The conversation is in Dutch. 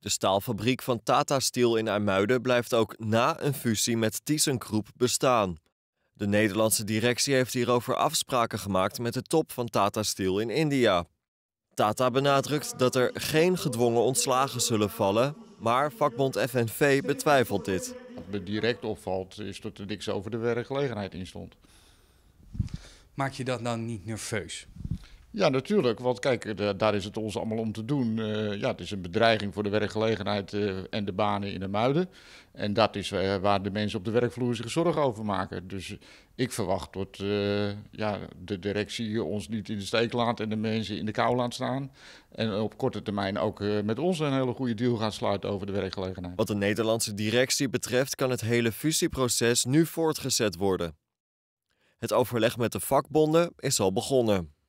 De staalfabriek van Tata Steel in IJmuiden blijft ook na een fusie met ThyssenKrupp bestaan. De Nederlandse directie heeft hierover afspraken gemaakt met de top van Tata Steel in India. Tata benadrukt dat er geen gedwongen ontslagen zullen vallen, maar vakbond FNV betwijfelt dit. Wat me direct opvalt is dat er niks over de werkgelegenheid in stond. Maak je dat dan niet nerveus? Ja, natuurlijk. Want kijk, eh, daar is het ons allemaal om te doen. Eh, ja, het is een bedreiging voor de werkgelegenheid eh, en de banen in de muiden. En dat is waar de mensen op de werkvloer zich zorgen over maken. Dus ik verwacht dat ja, de directie ons niet in de steek laat en de mensen in de kou laat staan. En op korte termijn ook met ons een hele goede deal gaat sluiten over de werkgelegenheid. Wat de Nederlandse directie betreft, kan het hele fusieproces nu voortgezet worden. Het overleg met de vakbonden is al begonnen.